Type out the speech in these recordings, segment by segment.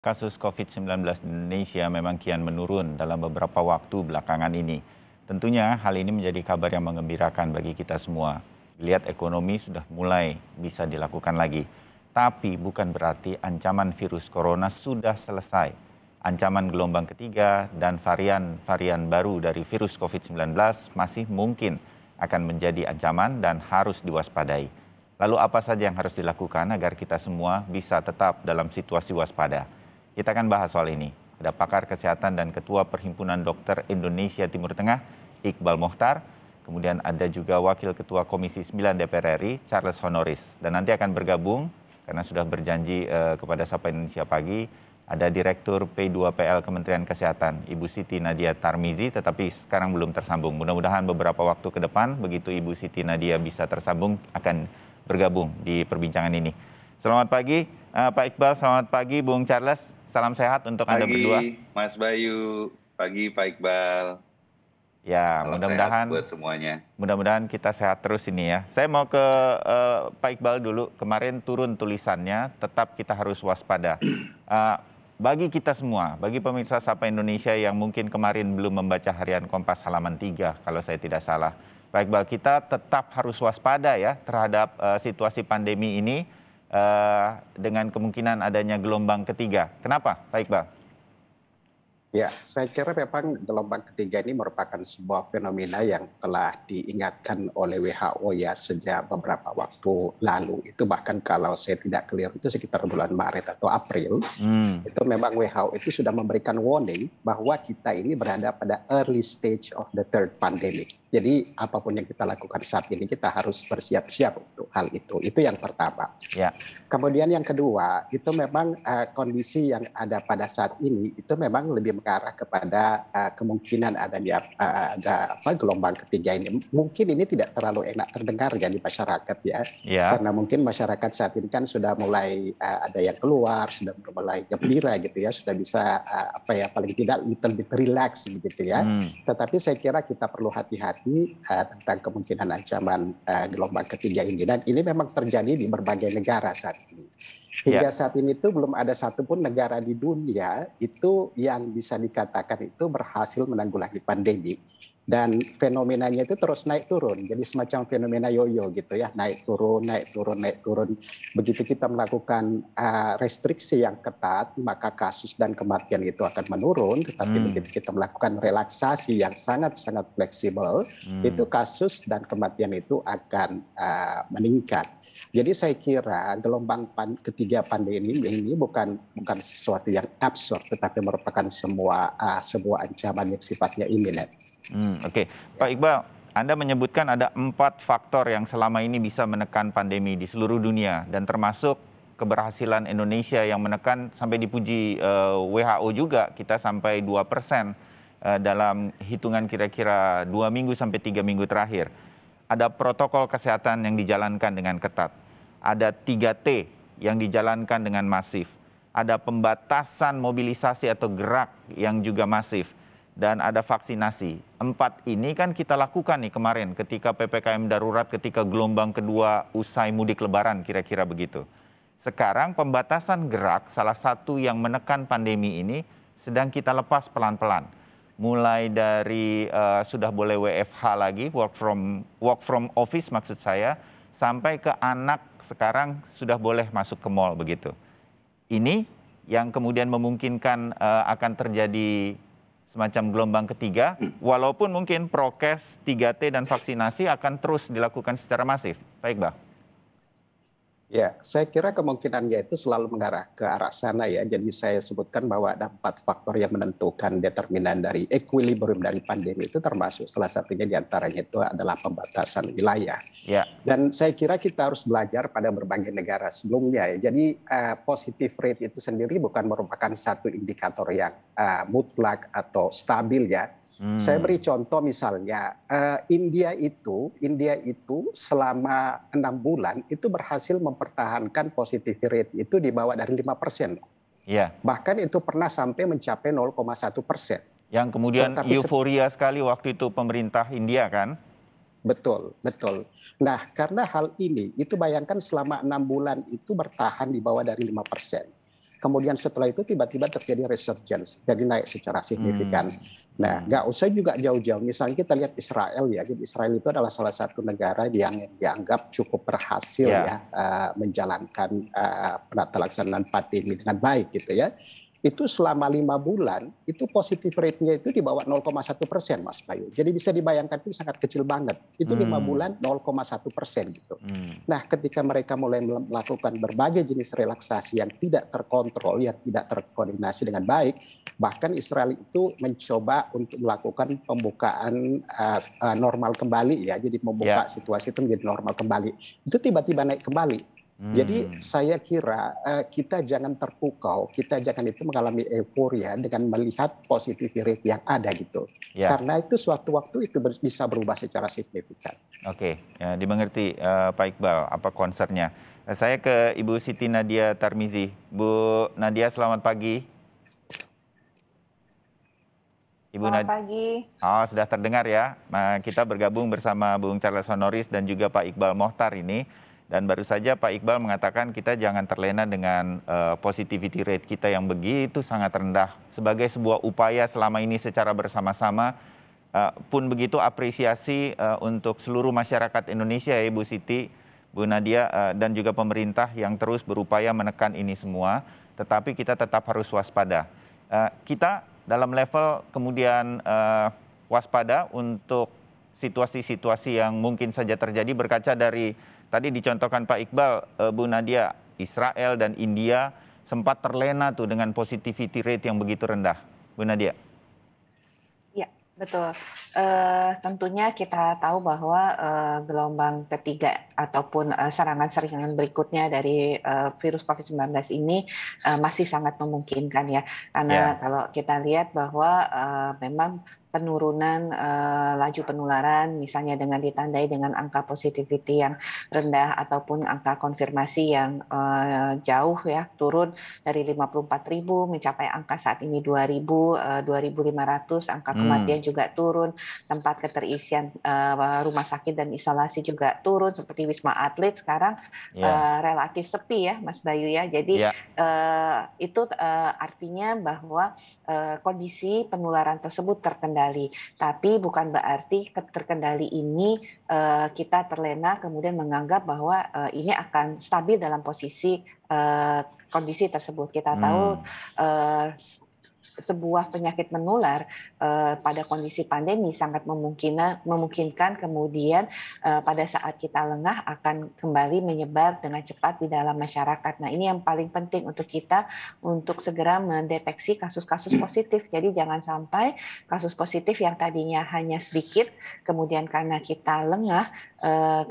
Kasus COVID-19 di Indonesia memang kian menurun dalam beberapa waktu belakangan ini. Tentunya hal ini menjadi kabar yang mengembirakan bagi kita semua. Lihat ekonomi sudah mulai bisa dilakukan lagi. Tapi bukan berarti ancaman virus corona sudah selesai. Ancaman gelombang ketiga dan varian-varian baru dari virus COVID-19 masih mungkin akan menjadi ancaman dan harus diwaspadai. Lalu apa saja yang harus dilakukan agar kita semua bisa tetap dalam situasi waspada? Kita akan bahas soal ini. Ada pakar kesehatan dan Ketua Perhimpunan Dokter Indonesia Timur Tengah, Iqbal Mohtar. Kemudian ada juga Wakil Ketua Komisi 9 DPR RI, Charles Honoris. Dan nanti akan bergabung karena sudah berjanji eh, kepada Sapa Indonesia Pagi, ada Direktur P2PL Kementerian Kesehatan, Ibu Siti Nadia Tarmizi, tetapi sekarang belum tersambung. Mudah-mudahan beberapa waktu ke depan, begitu Ibu Siti Nadia bisa tersambung, akan bergabung di perbincangan ini. Selamat pagi, uh, Pak Iqbal. Selamat pagi, Bung Charles. Salam sehat untuk pagi, Anda berdua. Mas Bayu. Pagi, Pak Iqbal. Ya, mudah-mudahan buat semuanya. Mudah-mudahan kita sehat terus ini ya. Saya mau ke uh, Pak Iqbal dulu. Kemarin turun tulisannya, tetap kita harus waspada. Uh, bagi kita semua, bagi pemirsa Sapa Indonesia yang mungkin kemarin belum membaca harian Kompas halaman 3 kalau saya tidak salah. Pak Iqbal, kita tetap harus waspada ya terhadap uh, situasi pandemi ini uh, dengan kemungkinan adanya gelombang ketiga. Kenapa, Pak Iqbal? Ya, saya kira memang gelombang ketiga ini merupakan sebuah fenomena yang telah diingatkan oleh WHO ya sejak beberapa waktu lalu. Itu bahkan kalau saya tidak keliru itu sekitar bulan Maret atau April, hmm. itu memang WHO itu sudah memberikan warning bahwa kita ini berada pada early stage of the third pandemic. Jadi apapun yang kita lakukan saat ini kita harus bersiap-siap untuk hal itu. Itu yang pertama. Ya. Kemudian yang kedua itu memang uh, kondisi yang ada pada saat ini itu memang lebih mengarah kepada uh, kemungkinan adanya uh, apa, gelombang ketiga ini. Mungkin ini tidak terlalu enak terdengar ya di masyarakat ya. ya. Karena mungkin masyarakat saat ini kan sudah mulai uh, ada yang keluar, sudah mulai gembira gitu ya, sudah bisa uh, apa ya paling tidak little bit relax gitu ya. Hmm. Tetapi saya kira kita perlu hati-hati tadi uh, tentang kemungkinan ancaman uh, gelombang ketiga ini dan ini memang terjadi di berbagai negara saat ini. Hingga yeah. saat ini itu belum ada satupun negara di dunia itu yang bisa dikatakan itu berhasil menanggulangi pandemi dan fenomenanya itu terus naik turun. Jadi semacam fenomena yoyo gitu ya, naik turun, naik turun, naik turun. Begitu kita melakukan ah, restriksi yang ketat, maka kasus dan kematian itu akan menurun. Tetapi hmm. begitu kita melakukan relaksasi yang sangat-sangat fleksibel, hmm. itu kasus dan kematian itu akan ah, meningkat. Jadi saya kira gelombang ketiga pandemi ini bukan bukan sesuatu yang absurd, tetapi merupakan semua uh, sebuah ancaman yang sifatnya imminent. Hmm. Hmm, oke, okay. Pak Iqbal, Anda menyebutkan ada empat faktor yang selama ini bisa menekan pandemi di seluruh dunia dan termasuk keberhasilan Indonesia yang menekan sampai dipuji uh, eh, WHO juga kita sampai dua persen uh, dalam hitungan kira-kira dua minggu sampai tiga minggu terakhir. Ada protokol kesehatan yang dijalankan dengan ketat. Ada 3T yang dijalankan dengan masif. Ada pembatasan mobilisasi atau gerak yang juga masif dan ada vaksinasi. Empat ini kan kita lakukan nih kemarin ketika PPKM darurat, ketika gelombang kedua usai mudik lebaran kira-kira begitu. Sekarang pembatasan gerak salah satu yang menekan pandemi ini sedang kita lepas pelan-pelan. Mulai dari uh, sudah boleh WFH lagi, work from work from office maksud saya, sampai ke anak sekarang sudah boleh masuk ke mall begitu. Ini yang kemudian memungkinkan uh, akan terjadi semacam gelombang ketiga, hmm. walaupun mungkin prokes, 3T, dan vaksinasi akan terus dilakukan secara masif. Baik, Mbak. Ya, saya kira kemungkinannya itu selalu mengarah ke arah sana ya. Jadi saya sebutkan bahwa ada empat faktor yang menentukan determinan dari equilibrium dari pandemi itu termasuk salah satunya diantaranya itu adalah pembatasan wilayah. Ya. Dan saya kira kita harus belajar pada berbagai negara sebelumnya ya. Jadi uh, positive rate itu sendiri bukan merupakan satu indikator yang uh, mutlak atau stabil ya Hmm. Saya beri contoh misalnya uh, India itu India itu selama enam bulan itu berhasil mempertahankan positivity rate itu di bawah dari lima persen. Yeah. Bahkan itu pernah sampai mencapai 0,1 persen. Yang kemudian Tetapi euforia sekali waktu itu pemerintah India kan? Betul, betul. Nah, karena hal ini, itu bayangkan selama enam bulan itu bertahan di bawah dari lima persen kemudian setelah itu tiba-tiba terjadi resurgence, jadi naik secara signifikan. Hmm. Nah, nggak usah juga jauh-jauh. Misalnya kita lihat Israel ya, jadi Israel itu adalah salah satu negara yang dianggap cukup berhasil yeah. ya uh, menjalankan uh, eh, penata laksanaan pandemi dengan baik gitu ya itu selama lima bulan itu positif rate-nya itu di bawah 0,1 persen, Mas Bayu. Jadi bisa dibayangkan itu sangat kecil banget. Itu lima hmm. bulan 0,1 persen gitu. Hmm. Nah, ketika mereka mulai melakukan berbagai jenis relaksasi yang tidak terkontrol, yang tidak terkoordinasi dengan baik, bahkan Israel itu mencoba untuk melakukan pembukaan uh, uh, normal kembali ya, jadi membuka yeah. situasi itu menjadi normal kembali. Itu tiba-tiba naik kembali Hmm. Jadi saya kira uh, kita jangan terpukau, kita jangan itu mengalami euforia dengan melihat positif rate yang ada gitu. Ya. Karena itu suatu waktu itu ber bisa berubah secara signifikan. Oke, okay. ya, dimengerti uh, Pak Iqbal apa concernnya. Uh, eh, saya ke Ibu Siti Nadia Tarmizi. Bu Nadia selamat pagi. Ibu selamat Nadia. pagi. Oh, sudah terdengar ya. Nah, kita bergabung bersama Bung Charles Honoris dan juga Pak Iqbal Mohtar ini dan baru saja Pak Iqbal mengatakan kita jangan terlena dengan uh, positivity rate kita yang begitu sangat rendah. Sebagai sebuah upaya selama ini secara bersama-sama, uh, pun begitu apresiasi uh, untuk seluruh masyarakat Indonesia ya, Ibu Siti, Bu Nadia, uh, dan juga pemerintah yang terus berupaya menekan ini semua. Tetapi kita tetap harus waspada. Uh, kita dalam level kemudian uh, waspada untuk situasi-situasi yang mungkin saja terjadi berkaca dari Tadi dicontohkan Pak Iqbal, eh, Bu Nadia, Israel dan India sempat terlena tuh dengan positivity rate yang begitu rendah. Bu Nadia. Ya betul. Uh, tentunya kita tahu bahwa uh, gelombang ketiga ataupun uh, serangan-serangan berikutnya dari uh, virus COVID-19 ini uh, masih sangat memungkinkan ya. Karena yeah. kalau kita lihat bahwa uh, memang penurunan uh, laju penularan misalnya dengan ditandai dengan angka positivity yang rendah ataupun angka konfirmasi yang uh, jauh ya turun dari 54.000 mencapai angka saat ini 2.000 uh, 2.500 angka hmm. kematian hmm. juga turun tempat keterisian uh, rumah sakit dan isolasi juga turun seperti Wisma Atlet sekarang yeah. Ya. uh, relatif sepi ya Mas Bayu ya jadi yeah. Ya. uh, itu uh, artinya bahwa uh, kondisi penularan tersebut terkendali terkendali. Tapi bukan berarti terkendali ini uh, kita terlena kemudian menganggap bahwa uh, ini akan stabil dalam posisi uh, kondisi tersebut. Kita tahu uh, sebuah penyakit menular uh, pada kondisi pandemi sangat memungkinkan memungkinkan kemudian uh, pada saat kita lengah akan kembali menyebar dengan cepat di dalam masyarakat. Nah, ini yang paling penting untuk kita untuk segera mendeteksi kasus-kasus hmm. positif. Jadi jangan sampai kasus positif yang tadinya hanya sedikit kemudian karena kita lengah eh,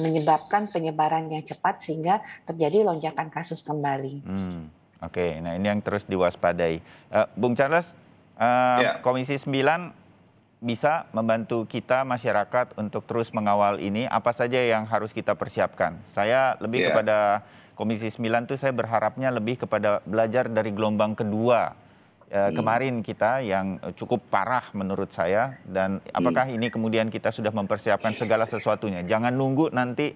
menyebabkan penyebaran yang cepat sehingga terjadi lonjakan kasus kembali. Hmm. Oke, nah ini yang terus diwaspadai. Uh, Bung Charles, uh, ya. Komisi 9 bisa membantu kita masyarakat untuk terus mengawal ini apa saja yang harus kita persiapkan. Saya lebih ya. kepada Komisi 9 tuh saya berharapnya lebih kepada belajar dari gelombang kedua eh, hmm. kemarin kita yang cukup parah menurut saya dan apakah hmm. ini kemudian kita sudah mempersiapkan segala sesuatunya. Jangan nunggu nanti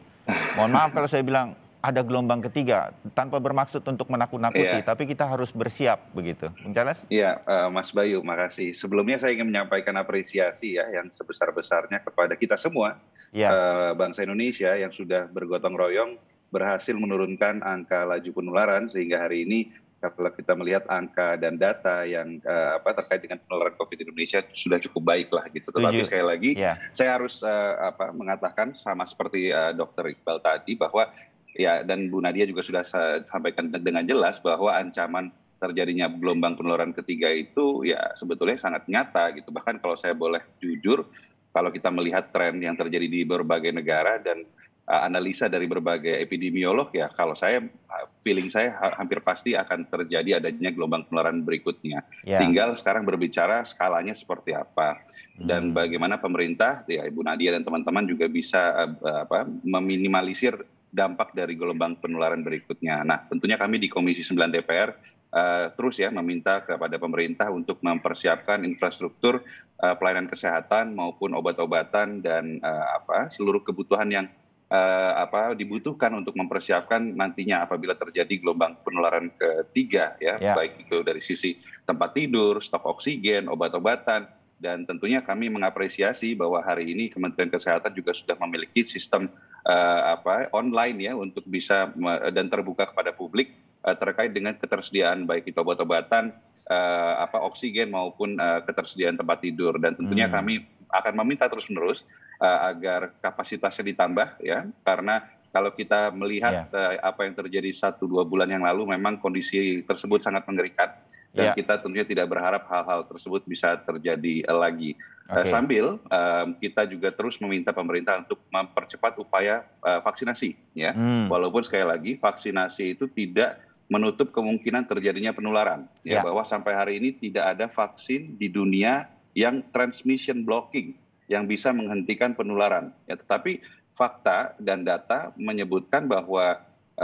mohon maaf kalau saya bilang ada gelombang ketiga tanpa bermaksud untuk menakut-nakuti, yeah. tapi kita harus bersiap begitu. Bung Iya, yeah, uh, Mas Bayu, makasih. Sebelumnya saya ingin menyampaikan apresiasi ya yang sebesar-besarnya kepada kita semua yeah. Iya. uh, bangsa Indonesia yang sudah bergotong royong berhasil menurunkan angka laju penularan sehingga hari ini kalau kita melihat angka dan data yang uh, apa terkait dengan penularan COVID Indonesia sudah cukup baik lah gitu. Tetapi Tujuh. sekali lagi, yeah. saya harus uh, apa mengatakan sama seperti uh, Dokter Iqbal tadi bahwa ya dan Bu Nadia juga sudah sampaikan dengan jelas bahwa ancaman terjadinya gelombang penularan ketiga itu ya sebetulnya sangat nyata gitu. Bahkan kalau saya boleh jujur, kalau kita melihat tren yang terjadi di berbagai negara dan uh, analisa dari berbagai epidemiolog ya, kalau saya e, feeling saya hampir pasti akan terjadi adanya gelombang penularan berikutnya. Yeah. Tinggal sekarang berbicara skalanya seperti apa dan hmm. bagaimana pemerintah ya Ibu Nadia dan teman-teman juga bisa uh, apa, meminimalisir dampak dari gelombang penularan berikutnya. Nah, tentunya kami di Komisi 9 DPR uh, terus ya meminta kepada pemerintah untuk mempersiapkan infrastruktur uh, pelayanan kesehatan maupun obat-obatan dan uh, apa seluruh kebutuhan yang uh, apa dibutuhkan untuk mempersiapkan nantinya apabila terjadi gelombang penularan ketiga ya, ya. baik itu dari sisi tempat tidur, stok oksigen, obat-obatan dan tentunya kami mengapresiasi bahwa hari ini Kementerian Kesehatan juga sudah memiliki sistem Eh, apa online ya untuk bisa dan terbuka kepada publik eh, terkait dengan ketersediaan baik itu obat-obatan uh, eh, apa oksigen maupun uh, ketersediaan tempat tidur dan tentunya hmm. kami akan meminta terus-menerus uh, agar kapasitasnya ditambah ya karena kalau kita melihat yeah. Ya. uh, apa yang terjadi satu dua bulan yang lalu memang kondisi tersebut sangat mengerikan dan yeah. kita tentunya tidak berharap hal-hal tersebut bisa terjadi eh, lagi. Eh, okay. sambil um, kita juga terus meminta pemerintah untuk mempercepat upaya uh, vaksinasi, ya. Hmm. Walaupun sekali lagi vaksinasi itu tidak menutup kemungkinan terjadinya penularan, ya, ya. Bahwa sampai hari ini tidak ada vaksin di dunia yang transmission blocking yang bisa menghentikan penularan. Ya, tetapi fakta dan data menyebutkan bahwa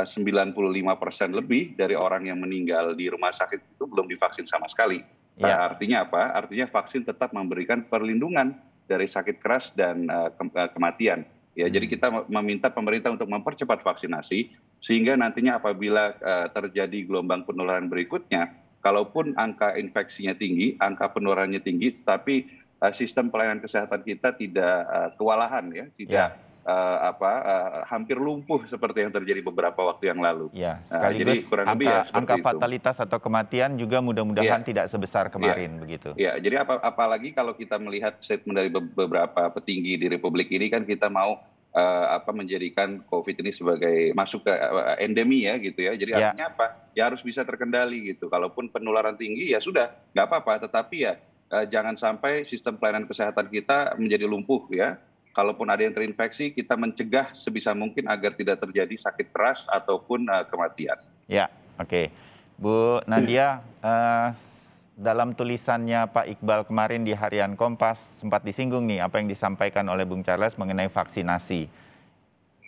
95% eh, lebih dari orang yang meninggal di rumah sakit itu belum divaksin sama sekali. Nah, ya. Nah, artinya apa? Artinya vaksin tetap memberikan perlindungan dari sakit keras dan uh, eh, ke eh, kematian. Ya, hmm. jadi kita meminta pemerintah untuk mempercepat vaksinasi sehingga nantinya apabila uh, terjadi gelombang penularan berikutnya, kalaupun angka infeksinya tinggi, angka penularannya tinggi, tapi uh, sistem pelayanan kesehatan kita tidak uh, kewalahan ya, tidak ya Eh, apa, eh, hampir lumpuh seperti yang terjadi beberapa waktu yang lalu. Ya, nah, sekaligus jadi kurang angka, ya angka fatalitas itu. atau kematian juga mudah-mudahan ya. tidak sebesar ya. kemarin ya. begitu. Ya, jadi apa apalagi kalau kita melihat statement dari beberapa petinggi di Republik ini kan kita mau uh, apa menjadikan COVID ini sebagai masuk ke uh, endemi ya gitu ya. Jadi ya. artinya apa? Ya harus bisa terkendali gitu. Kalaupun penularan tinggi ya sudah nggak apa-apa. Tetapi ya uh, jangan sampai sistem pelayanan kesehatan kita menjadi lumpuh ya kalaupun ada yang terinfeksi kita mencegah sebisa mungkin agar tidak terjadi sakit keras ataupun uh, kematian. Ya, oke. Okay. Bu Nadia, uh, dalam tulisannya Pak Iqbal kemarin di Harian Kompas sempat disinggung nih apa yang disampaikan oleh Bung Charles mengenai vaksinasi.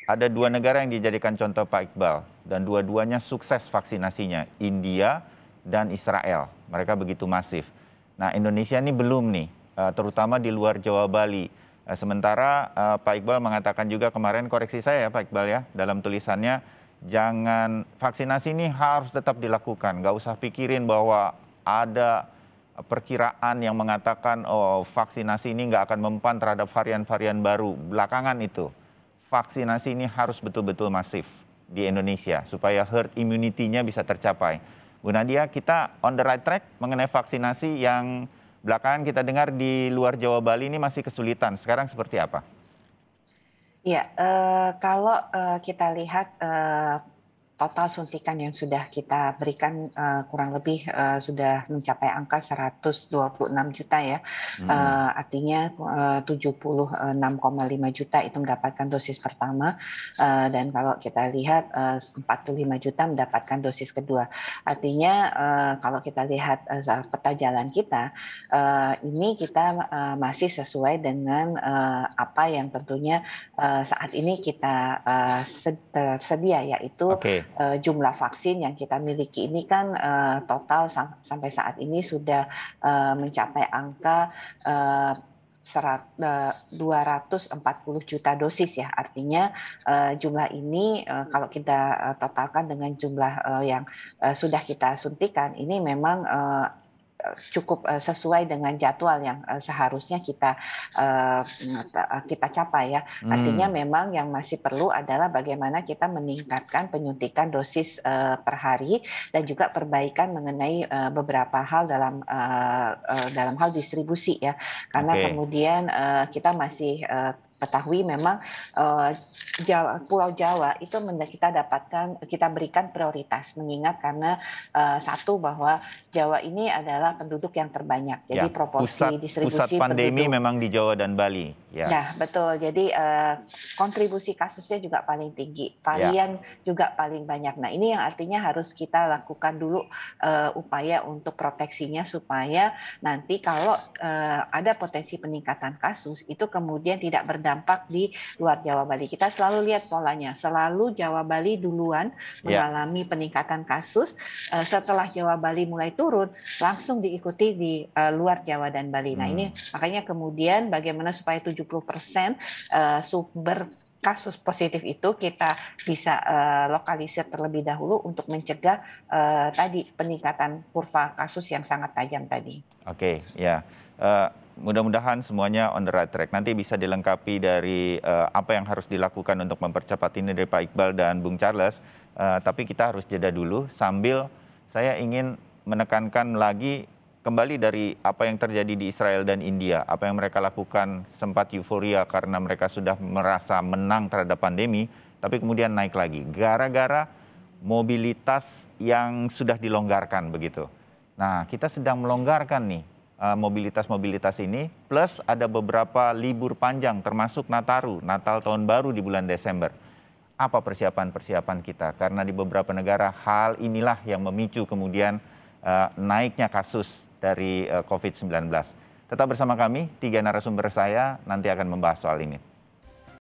Ada dua negara yang dijadikan contoh Pak Iqbal dan dua-duanya sukses vaksinasinya, India dan Israel. Mereka begitu masif. Nah, Indonesia ini belum nih, eh, terutama di luar Jawa Bali Eh, sementara eh, Pak Iqbal mengatakan juga kemarin koreksi saya ya Pak Iqbal ya dalam tulisannya jangan vaksinasi ini harus tetap dilakukan. Gak usah pikirin bahwa ada perkiraan yang mengatakan oh vaksinasi ini nggak akan mempan terhadap varian-varian baru belakangan itu. Vaksinasi ini harus betul-betul masif di Indonesia supaya herd immunity-nya bisa tercapai. Bu Nadia, kita on the right track mengenai vaksinasi yang belakangan kita dengar di luar Jawa Bali ini masih kesulitan. Sekarang seperti apa? Ya, uh, kalau uh, kita lihat uh, total suntikan yang sudah kita berikan uh, kurang lebih uh, sudah mencapai angka 126 juta ya. Hmm. Uh, artinya uh, 76,5 juta itu mendapatkan dosis pertama uh, dan kalau kita lihat uh, 45 juta mendapatkan dosis kedua. Artinya uh, kalau kita lihat uh, peta jalan kita uh, ini kita uh, masih sesuai dengan uh, apa yang tentunya uh, saat ini kita uh, sedia yaitu okay uh, jumlah vaksin yang kita miliki ini kan uh, total sam sampai saat ini sudah uh, mencapai angka uh, 240 juta dosis ya artinya uh, jumlah ini uh, kalau kita uh, totalkan dengan jumlah uh, yang uh, sudah kita suntikan ini memang uh, cukup eh, sesuai dengan jadwal yang eh, seharusnya kita eh, kita capai ya. Hmm. Artinya memang yang masih perlu adalah bagaimana kita meningkatkan penyuntikan dosis per hari dan juga perbaikan mengenai beberapa hal dalam dalam hal distribusi ya. Karena okay. kemudian kita masih ketahui memang eh, Pulau Jawa itu kita dapatkan kita berikan prioritas mengingat karena eh, satu bahwa Jawa ini adalah penduduk yang terbanyak jadi ya, proporsi pusat, distribusi pusat pandemi penduduk. memang di Jawa dan Bali Ya, nah, betul. Jadi eh, kontribusi kasusnya juga paling tinggi, ya. varian ya. juga paling banyak. Nah ini yang artinya harus kita lakukan dulu eh, upaya untuk proteksinya supaya nanti kalau eh, ada potensi peningkatan kasus itu kemudian tidak berdampak di luar Jawa Bali. Kita selalu lihat polanya, selalu Jawa Bali duluan ya. mengalami ya. peningkatan kasus. setelah Jawa Bali mulai turun, langsung diikuti di luar Jawa dan Bali. Nah hmm. ini makanya kemudian bagaimana supaya tujuh 70% uh, eh, sumber kasus positif itu kita bisa uh, lokalisir terlebih dahulu untuk mencegah uh, tadi peningkatan kurva kasus yang sangat tajam tadi. Oke, okay, ya. Uh, mudah-mudahan semuanya on the right track. Nanti bisa dilengkapi dari uh, apa yang harus dilakukan untuk mempercepat ini dari Pak Iqbal dan Bung Charles. Uh, tapi kita harus jeda dulu sambil saya ingin menekankan lagi kembali dari apa yang terjadi di Israel dan India, apa yang mereka lakukan sempat euforia karena mereka sudah merasa menang terhadap pandemi, tapi kemudian naik lagi gara-gara mobilitas yang sudah dilonggarkan begitu. Nah, kita sedang melonggarkan nih eh, mobilitas-mobilitas ini plus ada beberapa libur panjang termasuk Nataru, Natal tahun baru di bulan Desember. Apa persiapan-persiapan kita? Karena di beberapa negara hal inilah yang memicu kemudian eh, naiknya kasus dari eh, COVID-19. Tetap bersama kami, tiga narasumber saya nanti akan membahas soal ini.